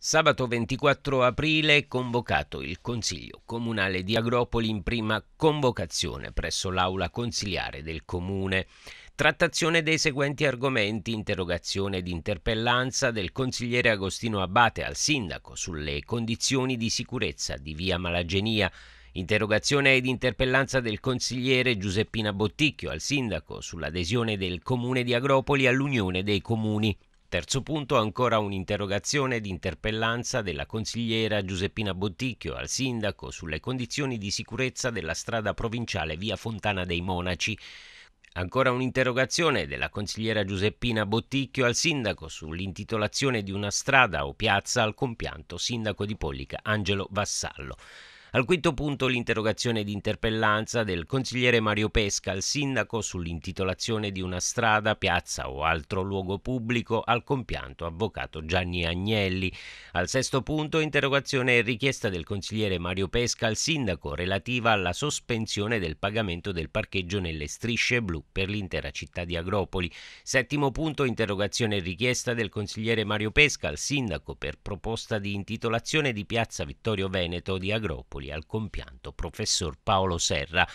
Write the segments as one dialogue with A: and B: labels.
A: Sabato 24 aprile è convocato il Consiglio Comunale di Agropoli in prima convocazione presso l'Aula Consiliare del Comune. Trattazione dei seguenti argomenti, interrogazione ed interpellanza del consigliere Agostino Abate al sindaco sulle condizioni di sicurezza di via Malagenia, interrogazione ed interpellanza del consigliere Giuseppina Botticchio al sindaco sull'adesione del comune di Agropoli all'Unione dei Comuni. Terzo punto, ancora un'interrogazione di interpellanza della consigliera Giuseppina Botticchio al sindaco sulle condizioni di sicurezza della strada provinciale via Fontana dei Monaci. Ancora un'interrogazione della consigliera Giuseppina Botticchio al sindaco sull'intitolazione di una strada o piazza al compianto sindaco di Pollica Angelo Vassallo. Al quinto punto l'interrogazione di interpellanza del consigliere Mario Pesca al sindaco sull'intitolazione di una strada, piazza o altro luogo pubblico al compianto avvocato Gianni Agnelli. Al sesto punto interrogazione e richiesta del consigliere Mario Pesca al sindaco relativa alla sospensione del pagamento del parcheggio nelle strisce blu per l'intera città di Agropoli. Settimo punto interrogazione e richiesta del consigliere Mario Pesca al sindaco per proposta di intitolazione di piazza Vittorio Veneto di Agropoli Napoli al compianto professor Paolo Serra.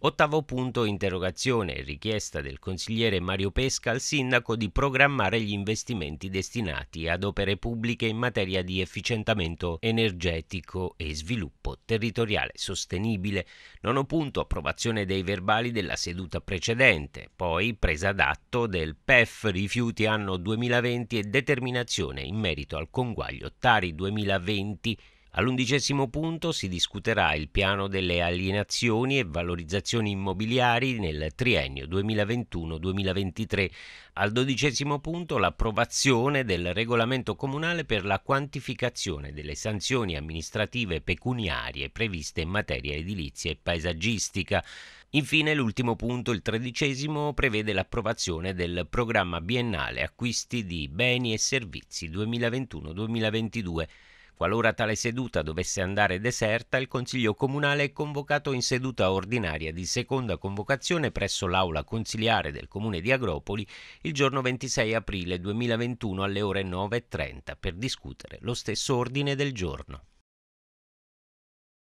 A: Ottavo punto interrogazione, e richiesta del consigliere Mario Pesca al sindaco di programmare gli investimenti destinati ad opere pubbliche in materia di efficientamento energetico e sviluppo territoriale sostenibile. Nono punto, approvazione dei verbali della seduta precedente, poi presa d'atto del PEF rifiuti anno 2020 e determinazione in merito al conguaglio Tari 2020 All'undicesimo punto si discuterà il piano delle alienazioni e valorizzazioni immobiliari nel triennio 2021-2023. Al dodicesimo punto l'approvazione del regolamento comunale per la quantificazione delle sanzioni amministrative pecuniarie previste in materia edilizia e paesaggistica. Infine l'ultimo punto, il tredicesimo, prevede l'approvazione del programma biennale acquisti di beni e servizi 2021-2022. Qualora tale seduta dovesse andare deserta, il Consiglio Comunale è convocato in seduta ordinaria di seconda convocazione presso l'Aula Consiliare del Comune di Agropoli il giorno 26 aprile 2021 alle ore 9.30 per discutere lo stesso ordine del giorno.